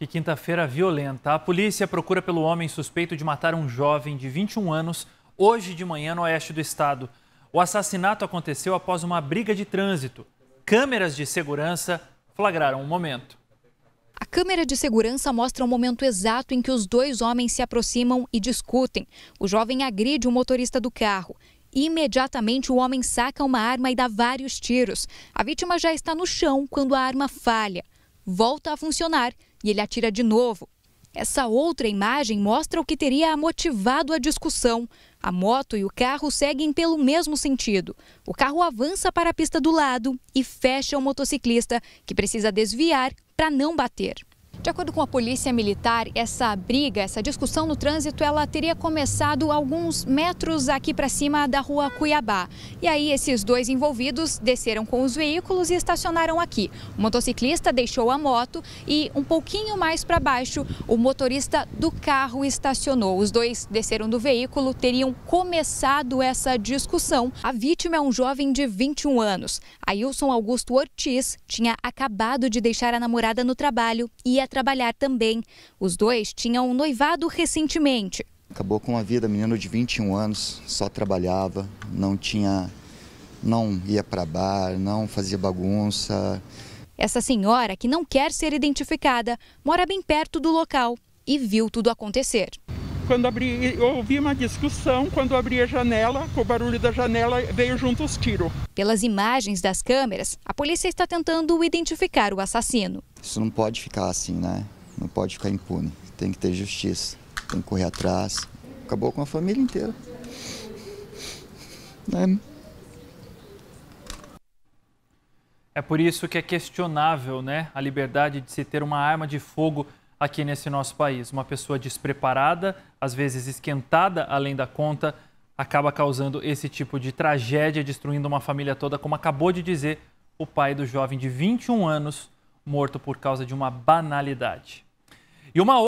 Que quinta-feira violenta. A polícia procura pelo homem suspeito de matar um jovem de 21 anos hoje de manhã no oeste do estado. O assassinato aconteceu após uma briga de trânsito. Câmeras de segurança flagraram o momento. A câmera de segurança mostra o momento exato em que os dois homens se aproximam e discutem. O jovem agride o motorista do carro. Imediatamente, o homem saca uma arma e dá vários tiros. A vítima já está no chão quando a arma falha. Volta a funcionar e ele atira de novo. Essa outra imagem mostra o que teria motivado a discussão. A moto e o carro seguem pelo mesmo sentido. O carro avança para a pista do lado e fecha o motociclista, que precisa desviar para não bater. De acordo com a Polícia Militar, essa briga, essa discussão no trânsito, ela teria começado alguns metros aqui para cima da rua Cuiabá. E aí esses dois envolvidos desceram com os veículos e estacionaram aqui. O motociclista deixou a moto e um pouquinho mais para baixo, o motorista do carro estacionou. Os dois desceram do veículo, teriam começado essa discussão. A vítima é um jovem de 21 anos. Ailson Augusto Ortiz tinha acabado de deixar a namorada no trabalho e ia trabalhar também. Os dois tinham um noivado recentemente. Acabou com a vida, menino de 21 anos, só trabalhava, não tinha não ia para bar, não fazia bagunça. Essa senhora, que não quer ser identificada, mora bem perto do local e viu tudo acontecer quando abri, eu ouvi uma discussão, quando abri a janela, com o barulho da janela, veio junto os tiros. Pelas imagens das câmeras, a polícia está tentando identificar o assassino. Isso não pode ficar assim, né? Não pode ficar impune. Tem que ter justiça, tem que correr atrás. Acabou com a família inteira. Né? É por isso que é questionável né, a liberdade de se ter uma arma de fogo aqui nesse nosso país. Uma pessoa despreparada, às vezes esquentada além da conta, acaba causando esse tipo de tragédia, destruindo uma família toda, como acabou de dizer o pai do jovem de 21 anos, morto por causa de uma banalidade. E uma